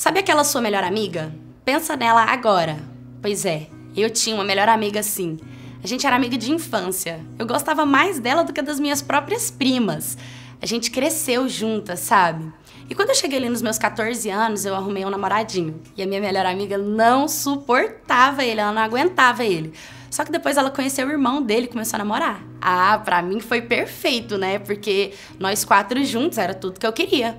Sabe aquela sua melhor amiga? Pensa nela agora. Pois é, eu tinha uma melhor amiga assim. A gente era amiga de infância. Eu gostava mais dela do que das minhas próprias primas. A gente cresceu juntas, sabe? E quando eu cheguei ali nos meus 14 anos, eu arrumei um namoradinho. E a minha melhor amiga não suportava ele, ela não aguentava ele. Só que depois ela conheceu o irmão dele e começou a namorar. Ah, pra mim foi perfeito, né? Porque nós quatro juntos era tudo que eu queria.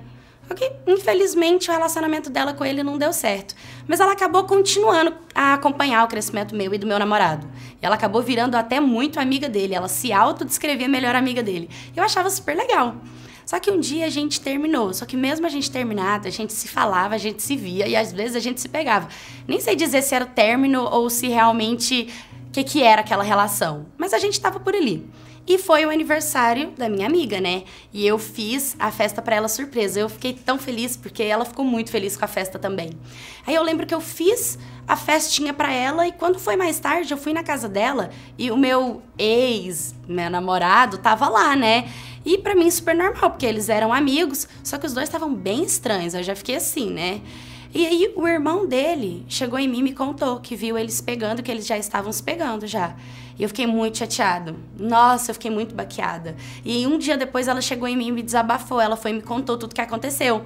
Só que, infelizmente, o relacionamento dela com ele não deu certo. Mas ela acabou continuando a acompanhar o crescimento meu e do meu namorado. E ela acabou virando até muito amiga dele. Ela se autodescrevia melhor amiga dele. Eu achava super legal. Só que um dia a gente terminou. Só que mesmo a gente terminado, a gente se falava, a gente se via e às vezes a gente se pegava. Nem sei dizer se era o término ou se realmente o que, que era aquela relação. Mas a gente estava por ali. E foi o aniversário da minha amiga, né? E eu fiz a festa para ela surpresa. Eu fiquei tão feliz porque ela ficou muito feliz com a festa também. Aí eu lembro que eu fiz a festinha para ela e quando foi mais tarde eu fui na casa dela e o meu ex, meu namorado, tava lá, né? E para mim super normal, porque eles eram amigos, só que os dois estavam bem estranhos. Eu já fiquei assim, né? E aí o irmão dele chegou em mim e me contou que viu eles pegando, que eles já estavam se pegando já. E eu fiquei muito chateado. Nossa, eu fiquei muito baqueada. E um dia depois ela chegou em mim e me desabafou. Ela foi e me contou tudo o que aconteceu.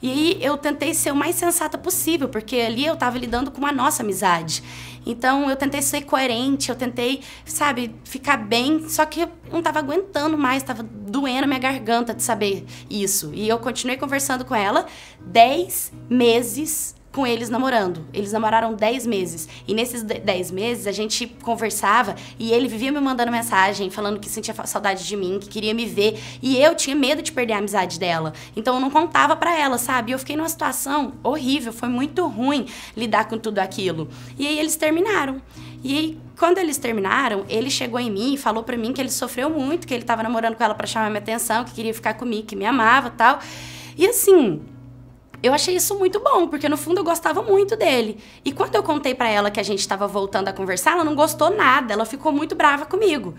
E aí eu tentei ser o mais sensata possível, porque ali eu estava lidando com a nossa amizade. Então eu tentei ser coerente, eu tentei, sabe, ficar bem, só que eu não estava aguentando mais, estava doendo a minha garganta de saber isso. E eu continuei conversando com ela dez meses com eles namorando. Eles namoraram 10 meses. E nesses 10 meses a gente conversava e ele vivia me mandando mensagem, falando que sentia saudade de mim, que queria me ver. E eu tinha medo de perder a amizade dela. Então eu não contava para ela, sabe? eu fiquei numa situação horrível, foi muito ruim lidar com tudo aquilo. E aí eles terminaram. E aí, quando eles terminaram, ele chegou em mim e falou para mim que ele sofreu muito, que ele tava namorando com ela para chamar minha atenção, que queria ficar comigo, que me amava, tal. E assim, eu achei isso muito bom, porque no fundo eu gostava muito dele. E quando eu contei para ela que a gente estava voltando a conversar, ela não gostou nada, ela ficou muito brava comigo.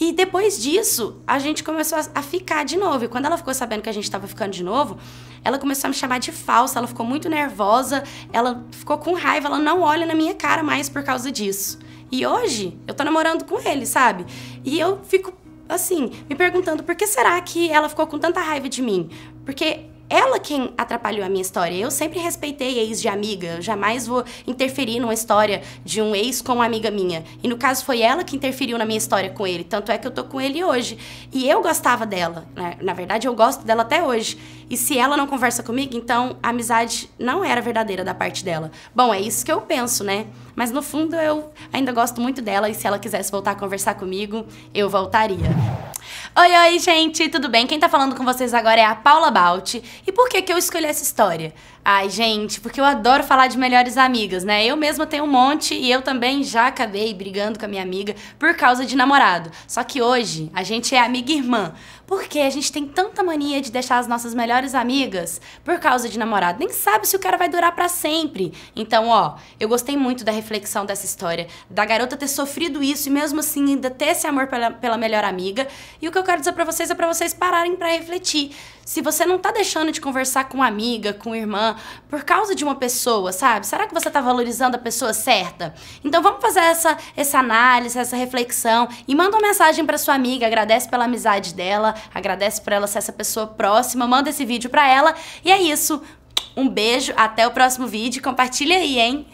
E depois disso, a gente começou a ficar de novo. E quando ela ficou sabendo que a gente estava ficando de novo, ela começou a me chamar de falsa, ela ficou muito nervosa, ela ficou com raiva, ela não olha na minha cara mais por causa disso. E hoje, eu tô namorando com ele, sabe? E eu fico assim, me perguntando por que será que ela ficou com tanta raiva de mim? Porque ela quem atrapalhou a minha história. Eu sempre respeitei ex de amiga, eu jamais vou interferir numa história de um ex com uma amiga minha. E no caso foi ela que interferiu na minha história com ele, tanto é que eu tô com ele hoje. E eu gostava dela, né? na verdade eu gosto dela até hoje. E se ela não conversa comigo, então a amizade não era verdadeira da parte dela. Bom, é isso que eu penso, né? Mas no fundo eu ainda gosto muito dela e se ela quisesse voltar a conversar comigo, eu voltaria. Oi, oi, gente, tudo bem? Quem tá falando com vocês agora é a Paula Balti. E por que que eu escolhi essa história? Ai, gente, porque eu adoro falar de melhores amigas, né? Eu mesma tenho um monte e eu também já acabei brigando com a minha amiga por causa de namorado. Só que hoje a gente é amiga e irmã. Porque a gente tem tanta mania de deixar as nossas melhores amigas por causa de namorado. Nem sabe se o cara vai durar para sempre. Então, ó, eu gostei muito da reflexão dessa história, da garota ter sofrido isso e mesmo assim ainda ter esse amor pela, pela melhor amiga. E o que eu quero dizer para vocês é para vocês pararem para refletir. Se você não tá deixando de conversar com amiga, com irmã, por causa de uma pessoa, sabe? Será que você está valorizando a pessoa certa? Então vamos fazer essa, essa análise, essa reflexão e manda uma mensagem para sua amiga, agradece pela amizade dela, agradece por ela ser essa pessoa próxima, manda esse vídeo para ela. E é isso. Um beijo, até o próximo vídeo. Compartilha aí, hein?